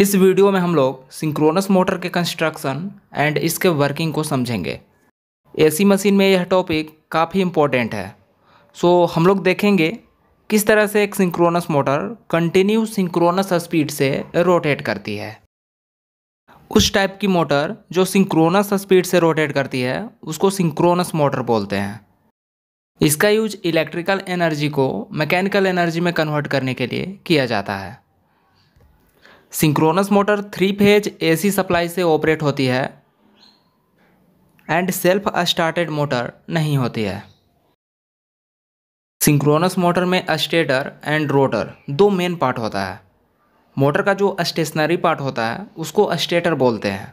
इस वीडियो में हम लोग सिंक्रोनस मोटर के कंस्ट्रक्शन एंड इसके वर्किंग को समझेंगे एसी मशीन में यह टॉपिक काफ़ी इम्पोर्टेंट है सो so, हम लोग देखेंगे किस तरह से एक synchronous motor continue synchronous speed से रोटेट करती है उस टाइप की मोटर जो सिंक्रोनस स्पीड से रोटेट करती है उसको सिंक्रोनस मोटर बोलते हैं इसका यूज इलेक्ट्रिकल एनर्जी को मैकेनिकल एनर्जी में कन्वर्ट करने के लिए किया जाता है synchronous motor three phase AC supply से ऑपरेट होती है एंड सेल्फ स्टार्टेड मोटर नहीं होती है सिंक्रोनस मोटर में स्टेटर एंड रोटर दो मेन पार्ट होता है मोटर का जो स्टेशनरी पार्ट होता है उसको स्टेटर बोलते हैं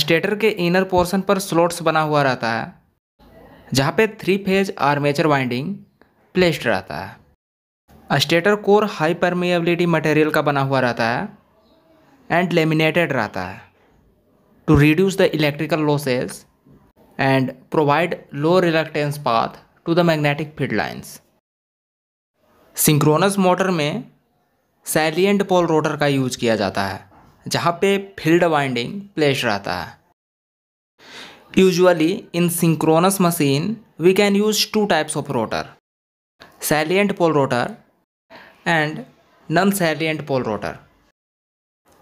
स्टेटर के इनर पोर्शन पर स्लॉट्स बना हुआ रहता है जहाँ पे three phase armature winding placed रहता है stator core high permeability material का बना हुआ रहता है एंड लेमिनेटेड रहता है to reduce the electrical losses and provide low reluctance path to the magnetic field lines synchronous motor में सैलियंट पोल रोटर का यूज किया जाता है जहाँ पे फील्ड वाइंडिंग प्लेस रहता है usually in synchronous machine we can use two types of rotor salient pole rotor and non salient pole rotor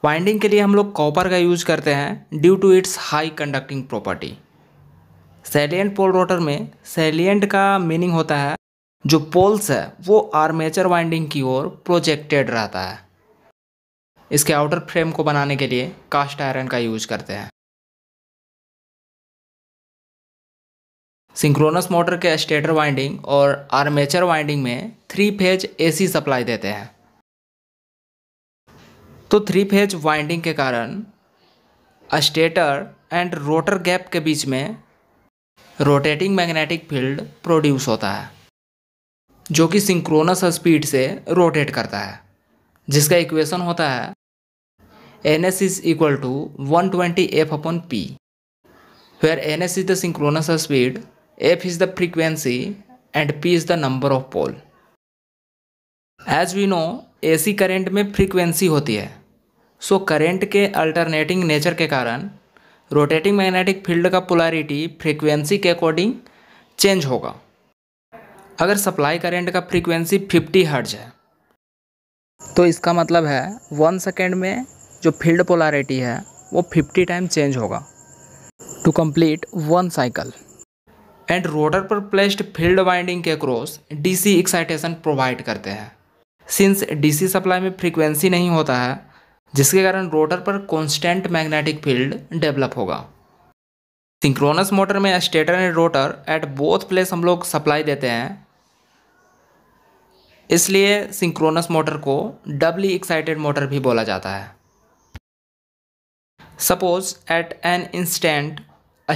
winding के लिए हम लोग कॉपर का यूज करते हैं due to its high conducting property salient pole rotor में salient का meaning होता है जो पोल्स है वो आर्मेचर वाइंडिंग की ओर प्रोजेक्टेड रहता है इसके आउटर फ्रेम को बनाने के लिए कास्ट आयरन का यूज करते हैं सिंक्रोनस मोटर के स्टेटर वाइंडिंग और आर्मेचर वाइंडिंग में थ्री फेज एसी सप्लाई देते हैं तो थ्री फेज वाइंडिंग के कारण स्टेटर एंड रोटर गैप के बीच में रोटेटिंग मैग्नेटिक फील्ड प्रोड्यूस होता है जो कि सिंक्रोनस स्पीड से रोटेट करता है जिसका इक्वेशन होता है N S is equal to one twenty F upon P where N S is the synchronous speed F is the frequency and P is the number of pole as we know AC current में frequency होती है so current के alternating nature के कारण rotating magnetic field का polarity frequency के according change होगा अगर सप्लाई करेंट का फ्रीक्वेंसी 50 हर्ट्ज है तो इसका मतलब है वन सेकेंड में जो फील्ड पोलारिटी है वो 50 टाइम चेंज होगा to complete one cycle and rotor पर प्लेस्ड फील्ड वाइंडिंग के क्रॉस डीसी एक्साइटेशन प्रोवाइड करते हैं सिंस डीसी सप्लाई में फ्रीक्वेंसी नहीं होता है जिसके कारण रोटर पर कॉन्स्टेंट मैग्नेटिक फील्ड डेवलप होगा सिंक्रोनस मोटर में stator and rotor at both place हम लोग सप्लाई देते हैं इसलिए सिंक्रोनस मोटर को डबली एक्साइटेड मोटर भी बोला जाता है suppose at an instant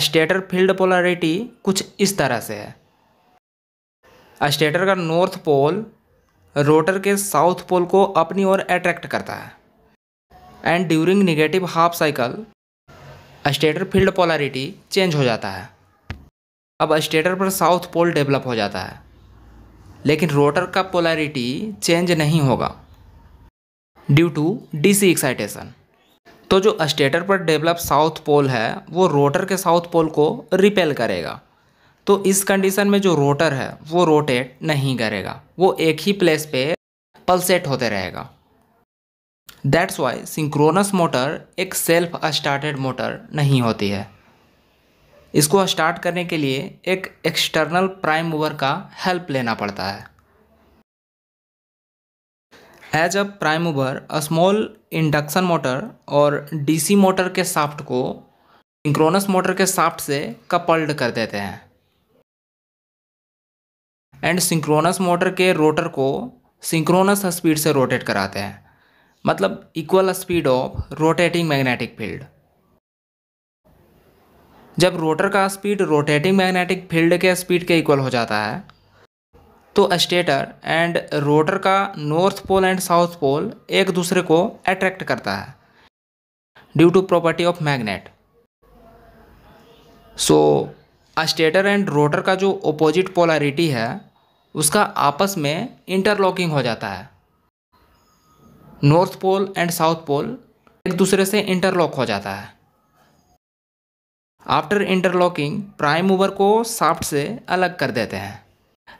stator field polarity कुछ इस तरह से है स्टेटर का नॉर्थ पोल रोटर के साउथ पोल को अपनी ओर अट्रैक्ट करता है and during negative half cycle stator field polarity change हो जाता है अब स्टेटर पर साउथ पोल डेवलप हो जाता है लेकिन रोटर का पोलरिटी चेंज नहीं होगा ड्यू टू डीसी एक्साइटेशन तो जो स्टेटर पर डेवलप साउथ पोल है वो रोटर के साउथ पोल को रिपेल करेगा तो इस कंडीशन में जो रोटर है वो रोटेट नहीं करेगा वो एक ही प्लेस पे पलसेट होते रहेगा दैट्स वाई सिंक्रोनस मोटर एक सेल्फ स्टार्टेड मोटर नहीं होती है इसको स्टार्ट करने के लिए एक एक्सटर्नल प्राइम मूवर का हेल्प लेना पड़ता है as a prime mover a small induction motor और डीसी मोटर के साफ्ट को सिंक्रोनस मोटर के साफ्ट से कपल्ड कर देते हैं एंड सिंक्रोनस मोटर के रोटर को सिंक्रोनस स्पीड से रोटेट कराते हैं मतलब equal speed of rotating magnetic field जब रोटर का स्पीड रोटेटिंग मैग्नेटिक फील्ड के स्पीड के इक्वल हो जाता है तो स्टेटर एंड रोटर का north pole and south pole एक दूसरे को अट्रैक्ट करता है due to property of magnet so stator and rotor का जो अपोजिट पोलरिटी है उसका आपस में इंटरलॉकिंग हो जाता है north pole and south pole एक दूसरे से इंटरलॉक हो जाता है आफ्टर इंटरलॉकिंग प्राइम मूवर को साफ्ट से अलग कर देते हैं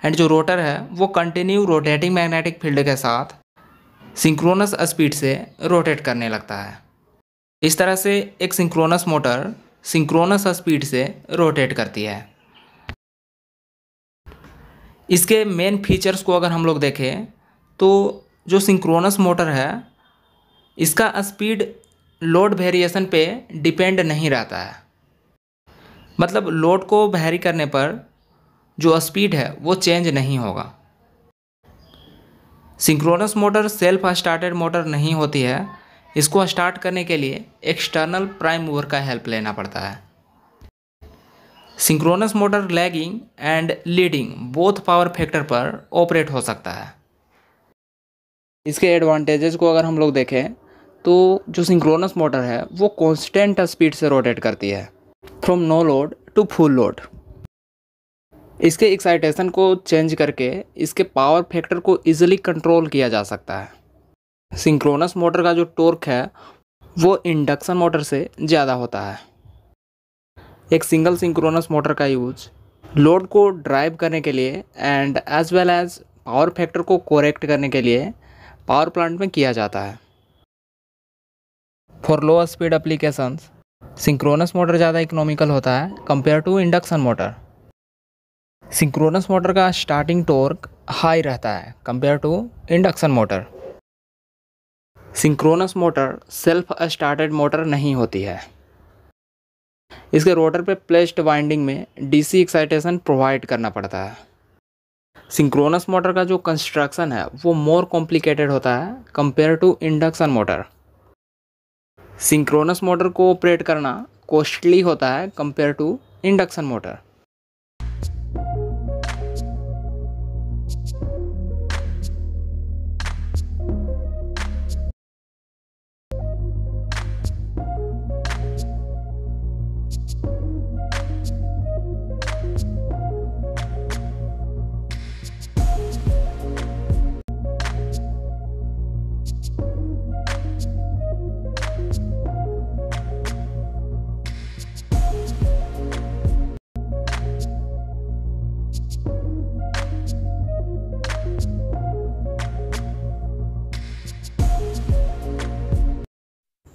एंड जो रोटर है वो कंटिन्यू रोटेटिंग मैग्नेटिक फील्ड के साथ सिंक्रोनस स्पीड से रोटेट करने लगता है इस तरह से एक सिंक्रोनस मोटर सिंक्रोनस स्पीड से रोटेट करती है इसके मेन फीचर्स को अगर हम लोग देखें तो जो सिंक्रोनस मोटर है इसका स्पीड लोड वेरिएशन पे डिपेंड नहीं रहता है मतलब लोड को वैरी करने पर जो स्पीड है वो चेंज नहीं होगा synchronous motor self started motor नहीं होती है इसको स्टार्ट करने के लिए एक्सटर्नल प्राइम मूवर का हेल्प लेना पड़ता है synchronous motor lagging and leading both power factor पर ऑपरेट हो सकता है इसके एडवांटेजेस को अगर हम लोग देखें तो जो सिंक्रोनस मोटर है वो कॉन्स्टेंट स्पीड से रोटेट करती है from no load to full load इसके एक्साइटेशन को चेंज करके इसके पावर फैक्टर को इजीली कंट्रोल किया जा सकता है सिंक्रोनस मोटर का जो टॉर्क है वो इंडक्शन मोटर से ज़्यादा होता है एक सिंगल सिंक्रोनस मोटर का यूज लोड को ड्राइव करने के लिए and as well as power factor को करेक्ट करने के लिए पावर प्लांट में किया जाता है for low speed applications synchronous motor ज़्यादा इकोनॉमिकल होता है compare to induction motor synchronous motor का स्टार्टिंग टॉर्क हाई रहता है compare to induction motor synchronous motor self started motor नहीं होती है इसके रोटर पे प्लेस्ड वाइंडिंग में डीसी एक्साइटेशन प्रोवाइड करना पड़ता है सिंक्रोनस मोटर का जो कंस्ट्रक्शन है वो मोर कॉम्प्लिकेटेड होता है compare to induction motor synchronous motor को ऑपरेट करना कॉस्टली होता है कंपेयर टू इंडक्शन मोटर